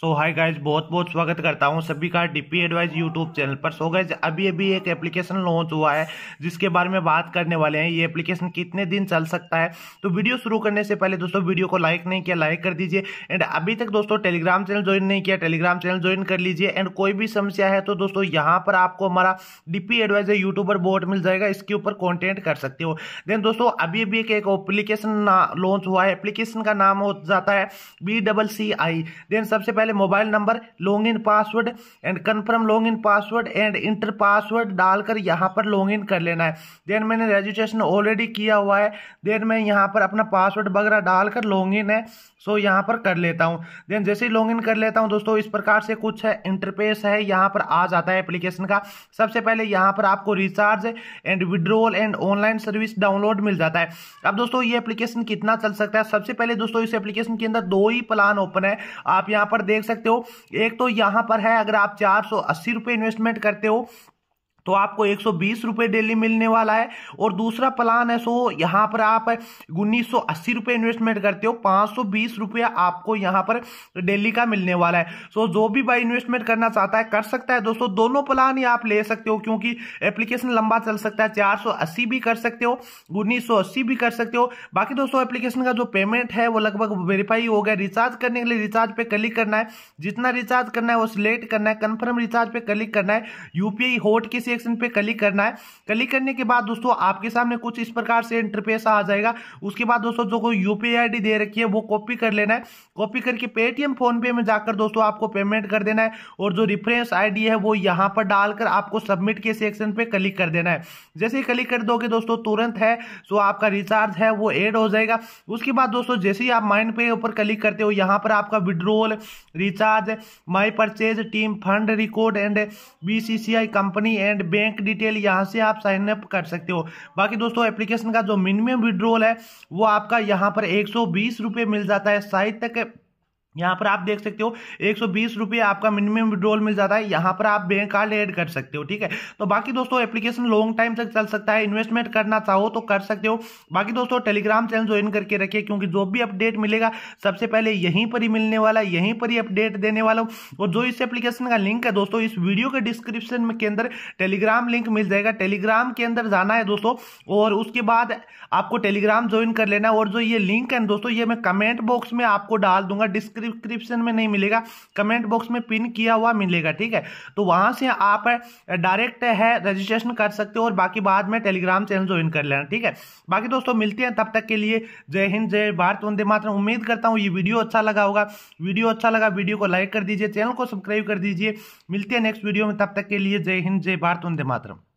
सो hi guys बहुत बहुत स्वागत करता हूँ सभी का डीपी एडवाइज यूट्यूब चैनल पर सो गाइज अभी अभी एक एप्लीकेशन लॉन्च हुआ है जिसके बारे में बात करने वाले हैं ये एप्लीकेशन कितने दिन चल सकता है तो वीडियो शुरू करने से पहले दोस्तों वीडियो को लाइक नहीं किया लाइक कर दीजिए एंड अभी तक दोस्तों टेलीग्राम चैनल ज्वाइन नहीं किया टेलीग्राम चैनल ज्वाइन कर लीजिए एंड कोई भी समस्या है तो दोस्तों यहाँ पर आपको हमारा डीपी एडवाइज यूट्यूबर बोर्ड मिल जाएगा इसके ऊपर कॉन्टेंट कर सकते हो देन दोस्तों अभी अभी एक एप्लीकेशन लॉन्च हुआ है एप्लीकेशन का नाम हो जाता है B double C I then सबसे पहले पहले mobile number log in password and confirm log in password and enter password डालकर यहाँ पर लॉन्ग इन कर लेना है देन मैंने रजिस्ट्रेशन ऑलरेडी किया हुआ है देन मैं यहाँ पर अपना पासवर्ड वगैरह डालकर लॉन्ग इन है सो so, यहाँ पर कर लेता हूँ देन जैसे ही लॉग इन कर लेता हूँ दोस्तों इस प्रकार से कुछ है इंटरपेस है यहाँ पर आ जाता है एप्लीकेशन का सबसे पहले यहाँ पर आपको recharge and withdrawal and online service download मिल जाता है अब दोस्तों ये एप्लीकेशन कितना चल सकता है सबसे पहले दोस्तों इस एप्लीकेशन के अंदर दो ही प्लान ओपन है आप यहाँ पर देख देख सकते हो एक तो यहाँ पर है अगर आप चार सौ इन्वेस्टमेंट करते हो तो आपको एक सौ डेली मिलने वाला है और दूसरा प्लान है सो यहाँ पर आप उन्नीस सौ इन्वेस्टमेंट करते हो पाँच सौ आपको यहाँ पर डेली का मिलने वाला है सो जो भी बाई इन्वेस्टमेंट करना चाहता है कर सकता है दोस्तों दोनों प्लान ही आप ले सकते हो क्योंकि एप्लीकेशन लंबा चल सकता है चार भी कर सकते हो उन्नीस भी कर सकते हो बाकी दोस्तों एप्लीकेशन का जो पेमेंट है वो लगभग वेरीफाई हो गया रिचार्ज करने के लिए रिचार्ज पे क्लिक करना है जितना रिचार्ज करना है वो सिलेक्ट करना है कंफर्म रिचार्ज पे क्लिक करना है यूपीआई हॉट किसी सेक्शन पे क्लिक करना है क्लिक करने के बाद दोस्तों आपके सामने कुछ इस प्रकार से इंटरफेस आ जाएगा उसके बाद दोस्तों जो कोई यूपीआई दे रखी है वो कॉपी कर लेना है कॉपी करके पेटीएम फोनपे में जाकर दोस्तों आपको पेमेंट कर देना है और जो रिफरेंस आई है वो यहाँ पर डालकर आपको सबमिट के सेक्शन पर क्लिक कर देना है जैसे ही क्लिक कर दोगे दोस्तों तुरंत है सो आपका रिचार्ज है वो एड हो जाएगा उसके बाद दोस्तों जैसे ही आप माइंड पे ऊपर क्लिक करते हो यहाँ पर आपका withdrawal recharge my purchase team fund record and BCCI company and bank detail यहाँ से आप साइन अप कर सकते हो बाकी दोस्तों एप्लीकेशन का जो मिनिमम विड्रोल है वो आपका यहाँ पर एक सौ मिल जाता है साइट तक यहाँ पर आप देख सकते हो एक सौ आपका मिनिमम विड्रोल मिल जाता है यहाँ पर आप बैंक कार्ड ऐड कर सकते हो ठीक है तो बाकी दोस्तों एप्लीकेशन लॉन्ग टाइम तक चल सकता है इन्वेस्टमेंट करना चाहो तो कर सकते हो बाकी दोस्तों टेलीग्राम चैनल ज्वाइन करके रखिए क्योंकि जो भी अपडेट मिलेगा सबसे पहले यहीं पर ही मिलने वाला यहीं पर ही अपडेट देने वाला और जो इस एप्लीकेशन का लिंक है दोस्तों इस वीडियो के डिस्क्रिप्शन के अंदर टेलीग्राम लिंक मिल जाएगा टेलीग्राम के अंदर जाना है दोस्तों और उसके बाद आपको टेलीग्राम ज्वाइन कर लेना और जो ये लिंक है दोस्तों ये मैं कमेंट बॉक्स में आपको डाल दूंगा डिस्क्रिप डिस्क्रिप्शन में नहीं मिलेगा कमेंट बॉक्स में पिन किया हुआ मिलेगा ठीक है तो वहां से आप डायरेक्ट है रजिस्ट्रेशन कर सकते हो और बाकी बाद में टेलीग्राम चैनल ज्वाइन कर लेना ठीक है बाकी दोस्तों मिलते हैं तब तक के लिए जय हिंद जय भारत वंदे मातरम उम्मीद करता हूँ ये वीडियो अच्छा लगा होगा वीडियो अच्छा लगा वीडियो को लाइक कर दीजिए चैनल को सब्सक्राइब कर दीजिए मिलते हैं नेक्स्ट वीडियो में तब तक के लिए जय हिंद जय भारत वंदे मातरम